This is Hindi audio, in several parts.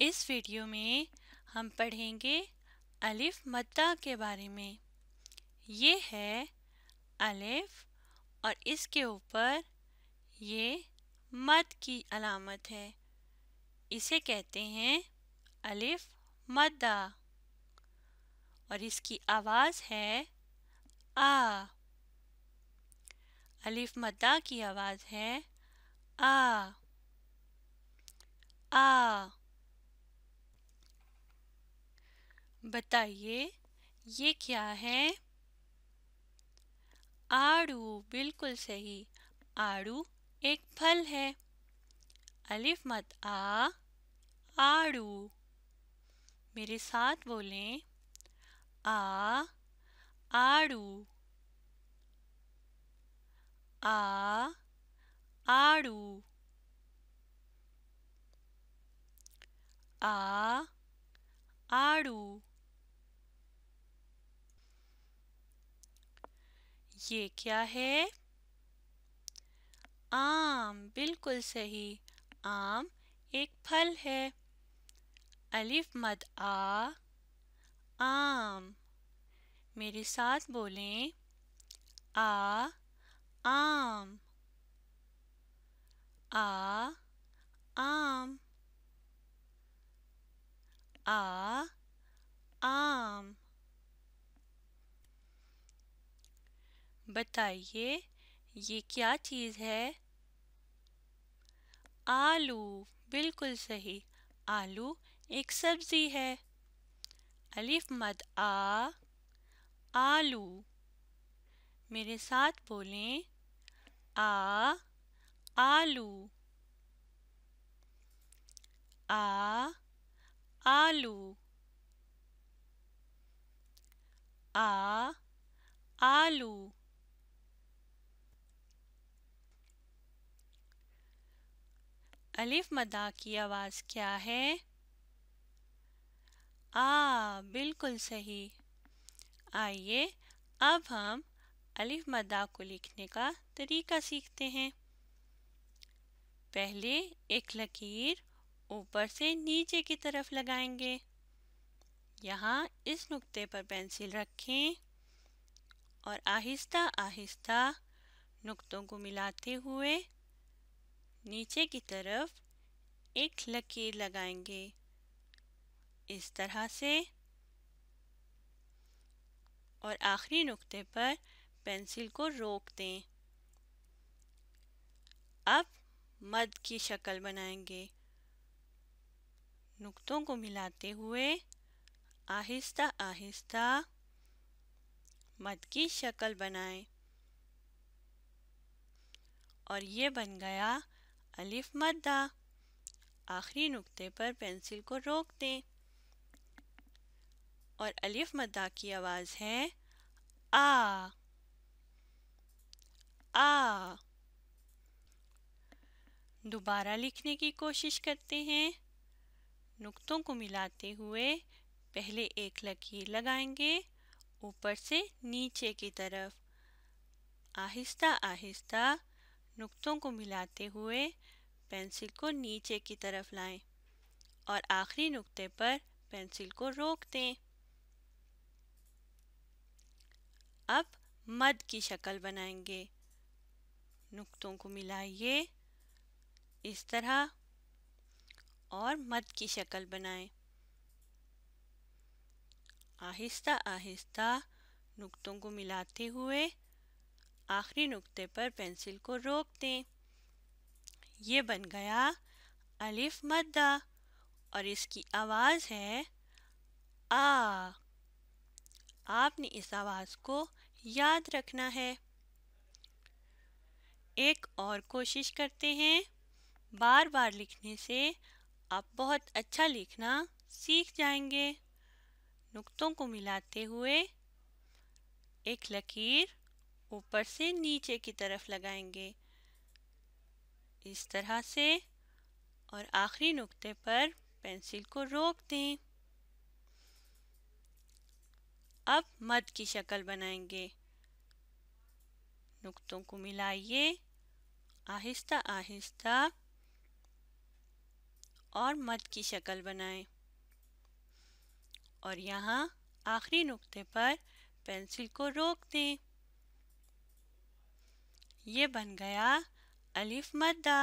इस वीडियो में हम पढ़ेंगे अलिफ मद्दा के बारे में ये है अलिफ और इसके ऊपर ये मद की अलामत है इसे कहते हैं अलिफ मद्दा और इसकी आवाज़ है आ अलिफ मद्दा की आवाज़ है आ आ बताइए ये क्या है आड़ू बिल्कुल सही आड़ू एक फल है अलिफ मत आ आड़ू मेरे साथ बोलें आ आड़ू आ आड़ू आ आड़ू ये क्या है आम बिल्कुल सही आम एक फल है अलिफ मद आ आम मेरे साथ बोलें आ आम आ आम आ बताइए ये क्या चीज़ है आलू बिल्कुल सही आलू एक सब्जी है अलिफ मद आ आलू मेरे साथ बोलें आ आलू आ आलू आ आलू अलिफ मदा की आवाज़ क्या है आ बिल्कुल सही आइए अब हम अलिफ मदा को लिखने का तरीका सीखते हैं पहले एक लकीर ऊपर से नीचे की तरफ लगाएंगे यहाँ इस नुक्ते पर पेंसिल रखें और आहिस्ता आहिस्ता नुक्तों को मिलाते हुए नीचे की तरफ एक लकीर लगाएंगे इस तरह से और आखिरी नुक्ते पर पेंसिल को रोक दें अब मद की शक्ल बनाएंगे नुक्तों को मिलाते हुए आहिस्ता आहिस्ता मद की शक्ल बनाएं और ये बन गया अलिफ मद्दा आखिरी नुक्ते पर पेंसिल को रोक दें और अलिफ मद्दा की आवाज़ है आ आ दोबारा लिखने की कोशिश करते हैं नुक्तों को मिलाते हुए पहले एक लकीर लगाएंगे ऊपर से नीचे की तरफ आहिस्ता आहिस्ता नुक्तों को मिलाते हुए पेंसिल को नीचे की तरफ लाएं और आखिरी नुक्ते पर पेंसिल को रोक दें अब मद की शक्ल बनाएंगे नुक्तों को मिलाइए इस तरह और मद की शक्ल बनाएं आहिस्ता आहिस्ता नुक्तों को मिलाते हुए आखिरी नुक्ते पर पेंसिल को रोक दें ये बन गया अलिफ मद्दा और इसकी आवाज़ है आ आपने इस आवाज़ को याद रखना है एक और कोशिश करते हैं बार बार लिखने से आप बहुत अच्छा लिखना सीख जाएंगे नुक्तों को मिलाते हुए एक लकीर ऊपर से नीचे की तरफ लगाएंगे इस तरह से और आखिरी नुक्ते पर पेंसिल को रोक दें अब मद की शक्ल बनाएंगे नुक्तों को मिलाइए आहिस्ता आहिस्ता और मद की शक्ल बनाएं और यहाँ आखिरी नुक्ते पर पेंसिल को रोक दें ये बन गया अलिफ मद्दा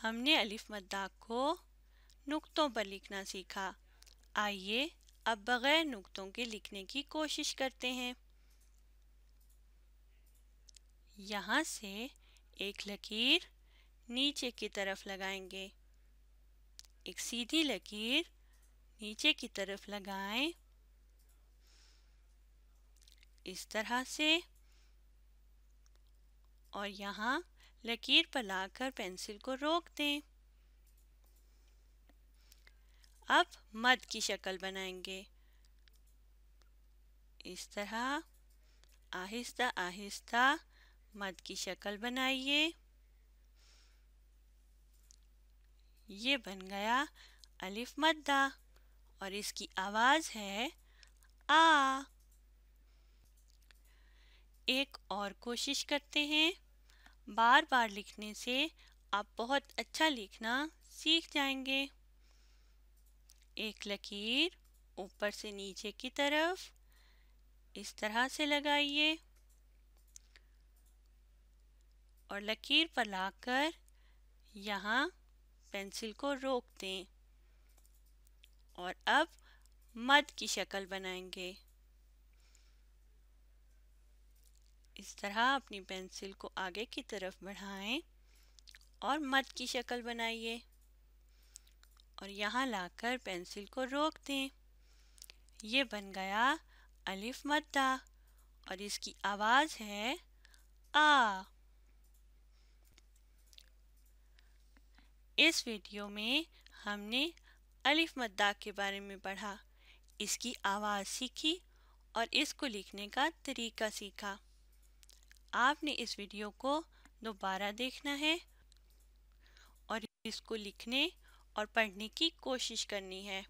हमने अलिफ मद्दा को नुक्तों पर लिखना सीखा आइए अब बग़ैर नुक्तों के लिखने की कोशिश करते हैं यहाँ से एक लकीर नीचे की तरफ लगाएंगे एक सीधी लकीर नीचे की तरफ लगाएं इस तरह से और यहाँ लकीर पर लाकर पेंसिल को रोक दें अब मद की शक्ल बनाएंगे इस तरह आहिस्ता आहिस्ता मद की शक्ल बनाइए ये बन गया अलिफ मद्दा और इसकी आवाज़ है आ एक और कोशिश करते हैं बार बार लिखने से आप बहुत अच्छा लिखना सीख जाएंगे एक लकीर ऊपर से नीचे की तरफ इस तरह से लगाइए और लकीर पर लाकर यहाँ पेंसिल को रोक दें और अब मद की शक्ल बनाएंगे इस तरह अपनी पेंसिल को आगे की तरफ बढ़ाएं और मत की शक्ल बनाइए और यहाँ लाकर पेंसिल को रोक दें ये बन गया अलिफ मद्दा और इसकी आवाज़ है आ इस वीडियो में हमने अलिफ मद्दा के बारे में पढ़ा इसकी आवाज़ सीखी और इसको लिखने का तरीका सीखा आपने इस वीडियो को दोबारा देखना है और इसको लिखने और पढ़ने की कोशिश करनी है